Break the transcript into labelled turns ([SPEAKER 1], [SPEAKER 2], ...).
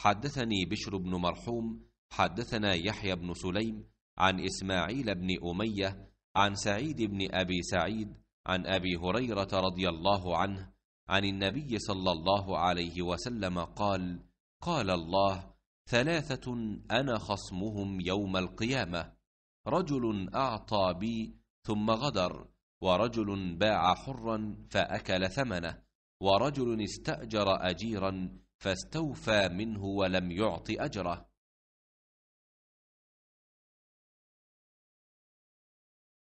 [SPEAKER 1] حدثني بشر بن مرحوم حدثنا يحيى بن سليم عن إسماعيل بن أمية عن سعيد بن أبي سعيد عن أبي هريرة رضي الله عنه عن النبي صلى الله عليه وسلم قال قال الله ثلاثة أنا خصمهم يوم القيامة رجل أعطى بي ثم غدر ورجل باع حرا فأكل ثمنه ورجل استأجر أجيرا فاستوفى منه ولم يعط أجره